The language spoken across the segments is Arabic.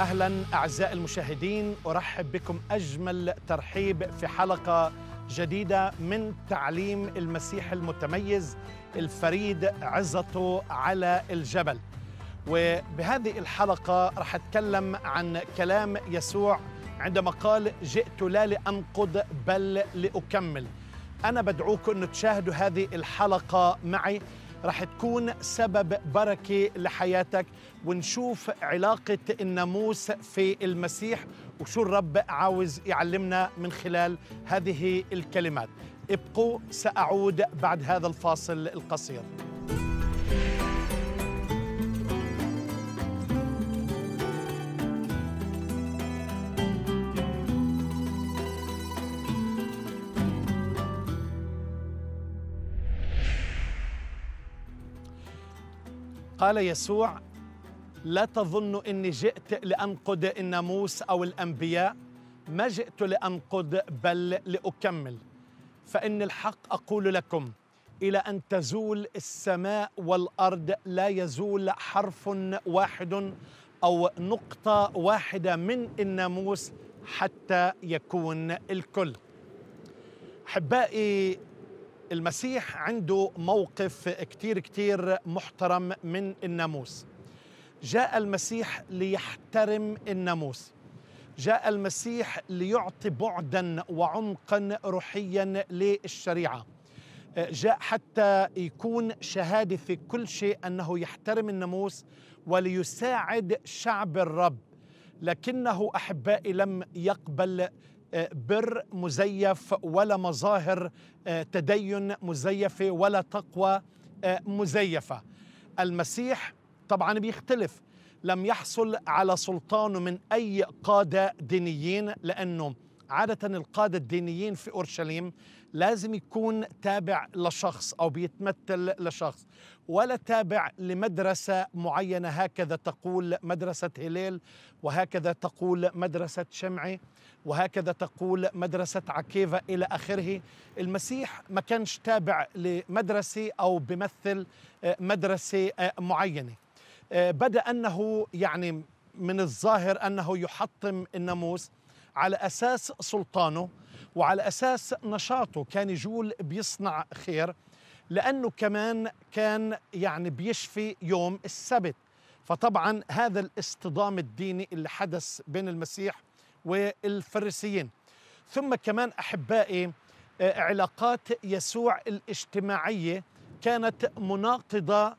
اهلا اعزائي المشاهدين ارحب بكم اجمل ترحيب في حلقه جديده من تعليم المسيح المتميز الفريد عزته على الجبل. وبهذه الحلقه رح اتكلم عن كلام يسوع عندما قال جئت لا لانقض بل لاكمل. انا بدعوكم ان تشاهدوا هذه الحلقه معي رح تكون سبب بركة لحياتك ونشوف علاقة الناموس في المسيح وشو الرب عاوز يعلمنا من خلال هذه الكلمات ابقوا سأعود بعد هذا الفاصل القصير قال يسوع لا تظن اني جئت لانقد الناموس او الانبياء ما جئت لانقد بل لاكمل فان الحق اقول لكم الى ان تزول السماء والارض لا يزول حرف واحد او نقطه واحده من الناموس حتى يكون الكل احبائي المسيح عنده موقف كتير كتير محترم من الناموس جاء المسيح ليحترم الناموس جاء المسيح ليعطي بعدا وعمقا روحيا للشريعه جاء حتى يكون شهاده في كل شيء انه يحترم الناموس وليساعد شعب الرب لكنه احبائي لم يقبل بر مزيف ولا مظاهر آه، تدين مزيفه ولا تقوى آه، مزيفه المسيح طبعا بيختلف لم يحصل على سلطانه من اي قاده دينيين لانه عاده القاده الدينيين في اورشليم لازم يكون تابع لشخص او بيتمثل لشخص ولا تابع لمدرسه معينه هكذا تقول مدرسه هليل وهكذا تقول مدرسه شمعي وهكذا تقول مدرسة عكيفة إلى آخره المسيح ما كانش تابع لمدرسة أو بمثل آه، مدرسة آه، معينة آه، بدأ أنه يعني من الظاهر أنه يحطم الناموس على أساس سلطانه وعلى أساس نشاطه كان يجول بيصنع خير لأنه كمان كان يعني بيشفي يوم السبت فطبعا هذا الاصطدام الديني اللي حدث بين المسيح والفريسيين ثم كمان أحبائي آه، علاقات يسوع الاجتماعية كانت مناقضة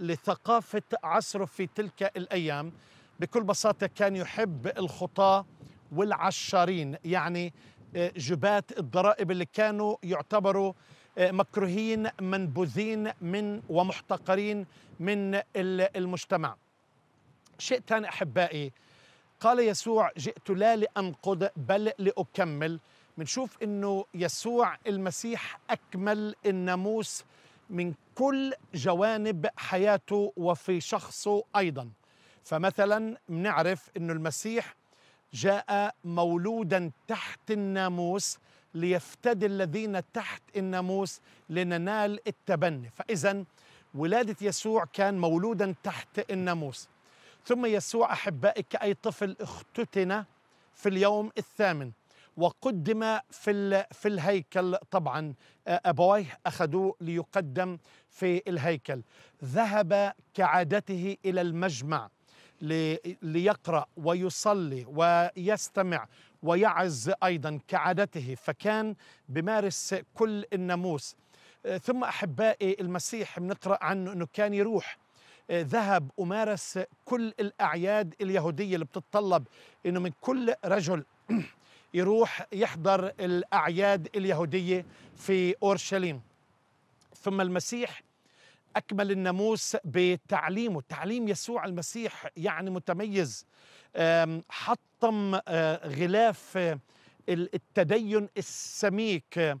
لثقافة عصره في تلك الأيام بكل بساطة كان يحب الخطاة والعشارين يعني آه، جبات الضرائب اللي كانوا يعتبروا آه، مكروهين منبوذين من ومحتقرين من المجتمع شيء ثاني أحبائي قال يسوع جئت لا لأنقض بل لأكمل بنشوف انه يسوع المسيح اكمل الناموس من كل جوانب حياته وفي شخصه ايضا فمثلا بنعرف انه المسيح جاء مولودا تحت الناموس ليفتدي الذين تحت الناموس لننال التبني فاذا ولاده يسوع كان مولودا تحت الناموس ثم يسوع احبائي كاي طفل اختتن في اليوم الثامن وقدم في في الهيكل طبعا آه، ابويه اخذوه ليقدم في الهيكل ذهب كعادته الى المجمع ليقرا ويصلي ويستمع ويعز ايضا كعادته فكان بمارس كل الناموس آه، ثم احبائي المسيح بنقرا عنه انه كان يروح آه، ذهب ومارس كل الأعياد اليهودية اللي بتتطلب إنه من كل رجل يروح يحضر الأعياد اليهودية في أورشليم ثم المسيح أكمل الناموس بتعليمه تعليم يسوع المسيح يعني متميز حطم آه، غلاف آه، التدين السميك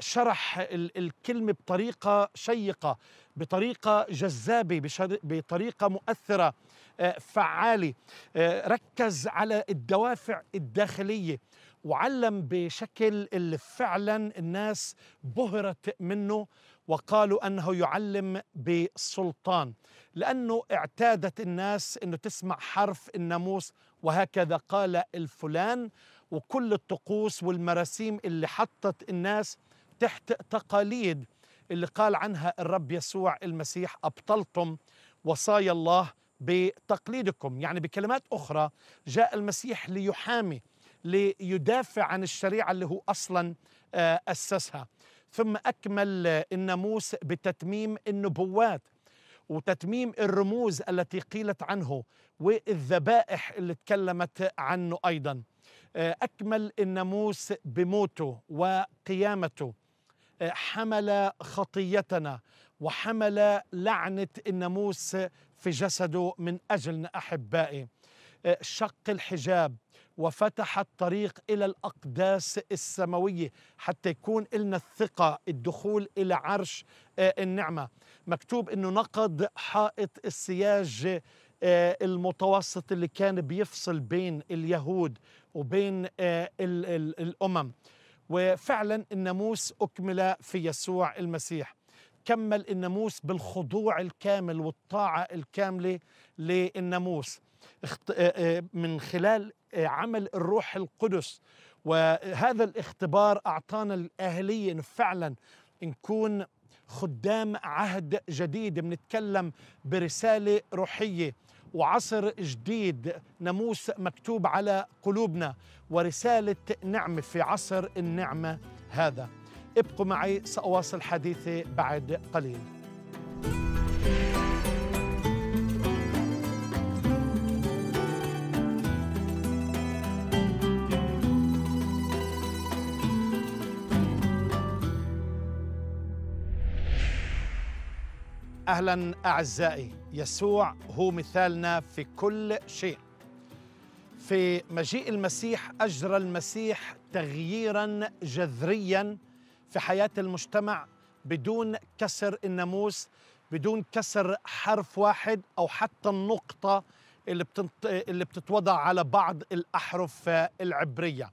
شرح الكلمة بطريقة شيقة بطريقه جذابه بطريقه مؤثره آه، فعاله آه، ركز على الدوافع الداخليه وعلم بشكل اللي فعلا الناس بهرت منه وقالوا انه يعلم بسلطان لانه اعتادت الناس انه تسمع حرف الناموس وهكذا قال الفلان وكل الطقوس والمراسيم اللي حطت الناس تحت تقاليد اللي قال عنها الرب يسوع المسيح أبطلتم وصايا الله بتقليدكم يعني بكلمات أخرى جاء المسيح ليحامي ليدافع عن الشريعة اللي هو أصلا آه، أسسها ثم أكمل الناموس آه، بتتميم النبوات وتتميم الرموز التي قيلت عنه والذبائح اللي تكلمت عنه أيضا آه، أكمل الناموس بموته وقيامته حمل خطيتنا وحمل لعنة الناموس في جسده من أجلنا أحبائي شق الحجاب وفتح الطريق إلى الأقداس السماوية حتى يكون لنا الثقة الدخول إلى عرش آه، النعمة مكتوب أنه نقض حائط السياج آه، المتوسط اللي كان بيفصل بين اليهود وبين آه، الأمم وفعلا الناموس أكمل في يسوع المسيح كمل الناموس بالخضوع الكامل والطاعة الكاملة للناموس آه، آه، من خلال آه، عمل الروح القدس وهذا الاختبار أعطانا الأهلية إن فعلا نكون خدام عهد جديد بنتكلم برسالة روحية وعصر جديد ناموس مكتوب على قلوبنا ورسالة نعمة في عصر النعمة هذا ابقوا معي سأواصل حديثي بعد قليل اهلا اعزائي يسوع هو مثالنا في كل شيء في مجيء المسيح اجرى المسيح تغييرا جذريا في حياه المجتمع بدون كسر الناموس بدون كسر حرف واحد او حتى النقطه اللي بتنط... اللي بتتوضع على بعض الاحرف العبريه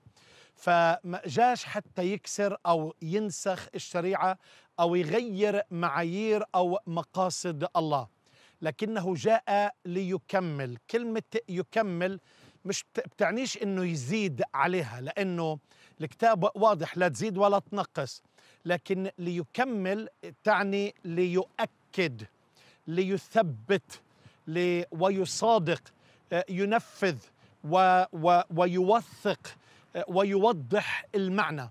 فما جاش حتى يكسر او ينسخ الشريعه او يغير معايير او مقاصد الله لكنه جاء ليكمل كلمة يكمل مش بتعنيش انه يزيد عليها لانه الكتاب واضح لا تزيد ولا تنقص لكن ليكمل تعني ليؤكد ليثبت لي ويصادق آه، ينفذ و و ويوثق آه، ويوضح المعنى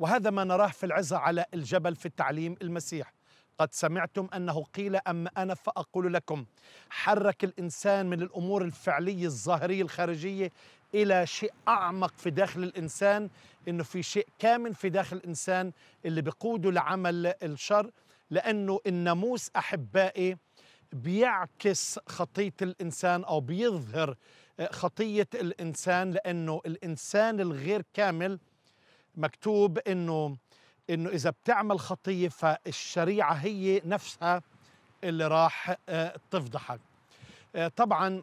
وهذا ما نراه في العزة على الجبل في التعليم المسيح قد سمعتم أنه قيل أما أنا فأقول لكم حرك الإنسان من الأمور الفعلية الظاهرية الخارجية إلى شيء أعمق في داخل الإنسان إنه في شيء كامن في داخل الإنسان اللي بقوده لعمل الشر لأنه الناموس أحبائي بيعكس خطية الإنسان أو بيظهر آه، خطية الإنسان لأنه الإنسان الغير كامل مكتوب أنه انه اذا بتعمل خطيه فالشريعه هي نفسها اللي راح آه، تفضحك آه، طبعا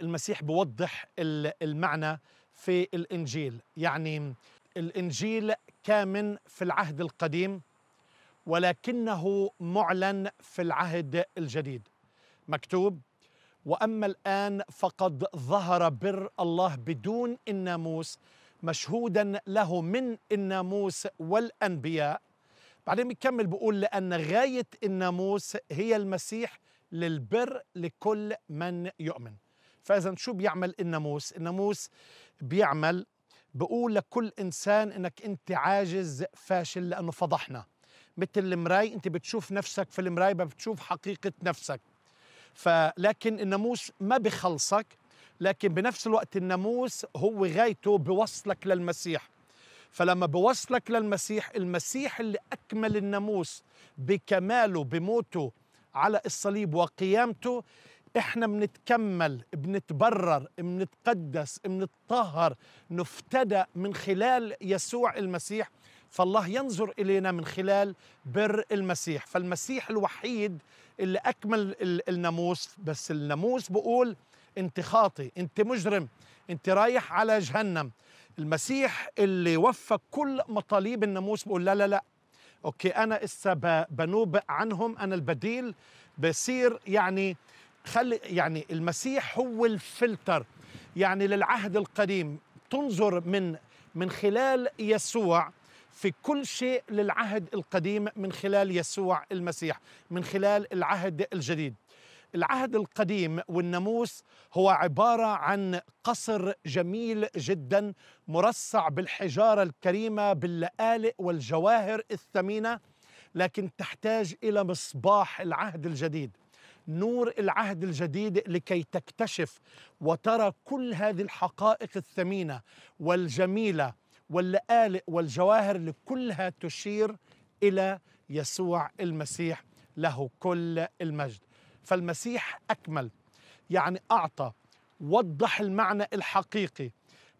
المسيح بوضح المعنى في الانجيل يعني الانجيل كامن في العهد القديم ولكنه معلن في العهد الجديد مكتوب واما الان فقد ظهر بر الله بدون الناموس مشهودا له من الناموس والأنبياء بعدين بيكمل بيقول لأن غاية الناموس هي المسيح للبر لكل من يؤمن فإذا شو بيعمل الناموس؟ الناموس بيعمل بقول لكل إنسان إنك أنت عاجز فاشل لأنه فضحنا مثل المراي أنت بتشوف نفسك في المراي بتشوف حقيقة نفسك فلكن الناموس ما بخلصك لكن بنفس الوقت الناموس هو غايته بوصلك للمسيح فلما بوصلك للمسيح المسيح اللي أكمل الناموس بكماله بموته على الصليب وقيامته احنا بنتكمل بنتبرر بنتقدس بنتطهر نفتدى من خلال يسوع المسيح فالله ينظر الينا من خلال بر المسيح فالمسيح الوحيد اللي اكمل الناموس بس الناموس بقول انت خاطي انت مجرم انت رايح على جهنم المسيح اللي وفق كل مطالب الناموس بيقول لا لا لا اوكي انا اسا بنوب عنهم انا البديل بصير يعني خلي يعني المسيح هو الفلتر يعني للعهد القديم تنظر من من خلال يسوع في كل شيء للعهد القديم من خلال يسوع المسيح من خلال العهد الجديد العهد القديم والناموس هو عباره عن قصر جميل جدا مرصع بالحجاره الكريمه باللآلئ والجواهر الثمينه لكن تحتاج الى مصباح العهد الجديد نور العهد الجديد لكي تكتشف وترى كل هذه الحقائق الثمينه والجميله واللآلئ والجواهر لكلها تشير الى يسوع المسيح له كل المجد فالمسيح أكمل يعني أعطى وضح المعنى الحقيقي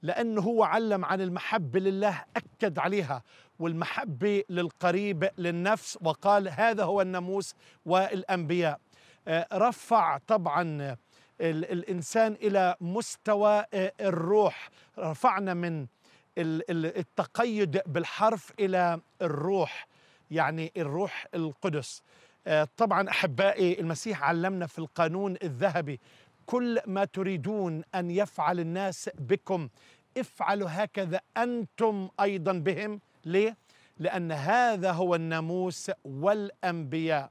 لأنه هو علم عن المحبة لله أكد عليها والمحبة للقريب للنفس وقال هذا هو الناموس والأنبياء آه، رفع طبعا الإنسان إلى مستوى آه، الروح رفعنا من التقيد بالحرف إلى الروح يعني الروح القدس آه، طبعا احبائي المسيح علمنا في القانون الذهبي كل ما تريدون ان يفعل الناس بكم افعلوا هكذا انتم ايضا بهم ليه لان هذا هو الناموس والانبياء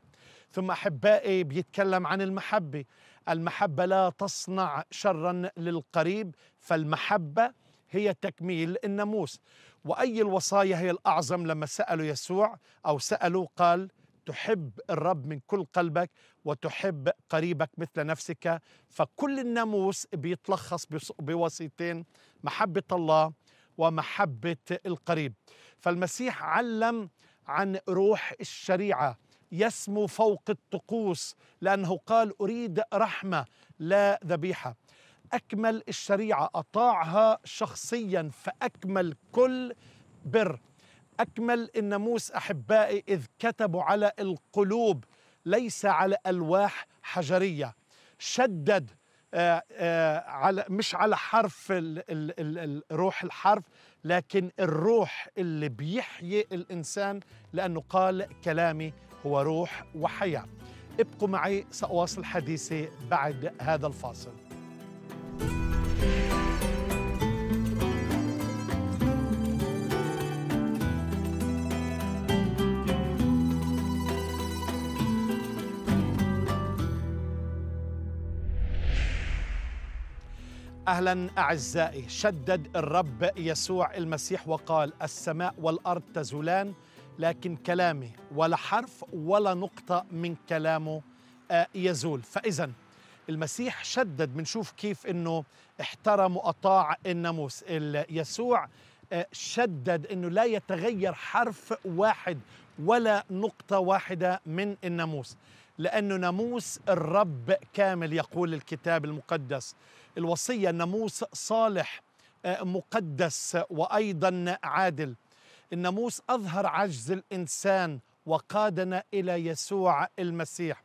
ثم احبائي بيتكلم عن المحبه المحبه لا تصنع شرا للقريب فالمحبه هي تكميل الناموس واي الوصايا هي الاعظم لما سالوا يسوع او سالوا قال تحب الرب من كل قلبك وتحب قريبك مثل نفسك فكل الناموس بيتلخص بوسيطين محبة الله ومحبة القريب فالمسيح علم عن روح الشريعة يسمو فوق الطقوس لأنه قال أريد رحمة لا ذبيحة أكمل الشريعة أطاعها شخصيا فأكمل كل بر أكمل الناموس أحبائي إذ كتبوا على القلوب ليس على ألواح حجرية شدد آآ آه، آآ آه، على مش على حرف الـ الـ الـ روح الحرف لكن الروح اللي بيحيي الإنسان لأنه قال كلامي هو روح وحياة ابقوا معي سأواصل حديثي بعد هذا الفاصل thank you اهلا اعزائي شدد الرب يسوع المسيح وقال السماء والارض تزولان لكن كلامي ولا حرف ولا نقطه من كلامه آه، يزول فاذا المسيح شدد بنشوف كيف انه احترم واطاع الناموس يسوع آه، شدد انه لا يتغير حرف واحد ولا نقطه واحده من الناموس لانه ناموس الرب كامل يقول الكتاب المقدس الوصية ناموس صالح آه، مقدس وأيضا عادل الناموس أظهر عجز الإنسان وقادنا إلى يسوع المسيح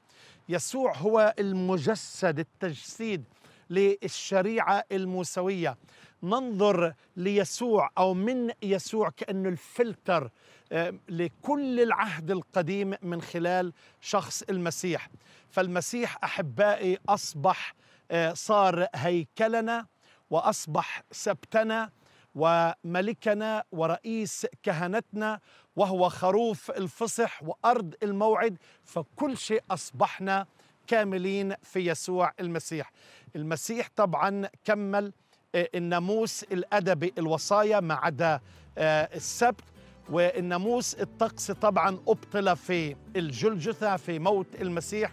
يسوع هو المجسد التجسيد للشريعة الموسوية ننظر ليسوع أو من يسوع كأنه الفلتر آه، لكل العهد القديم من خلال شخص المسيح فالمسيح أحبائي أصبح آه، صار هيكلنا واصبح سبتنا وملكنا ورئيس كهنتنا وهو خروف الفصح وارض الموعد فكل شيء اصبحنا كاملين في يسوع المسيح. المسيح طبعا كمل آه، الناموس الادبي الوصايا ما عدا آه، السبت والناموس الطقس طبعا ابطل في الجلجثه في موت المسيح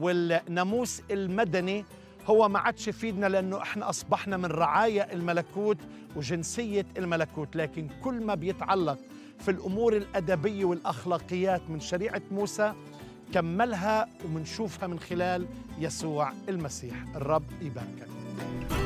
والناموس المدني هو ما عادش يفيدنا لأنه إحنا أصبحنا من رعايا الملكوت وجنسية الملكوت لكن كل ما بيتعلق في الأمور الأدبية والأخلاقيات من شريعة موسى كملها ومنشوفها من خلال يسوع المسيح الرب يباركك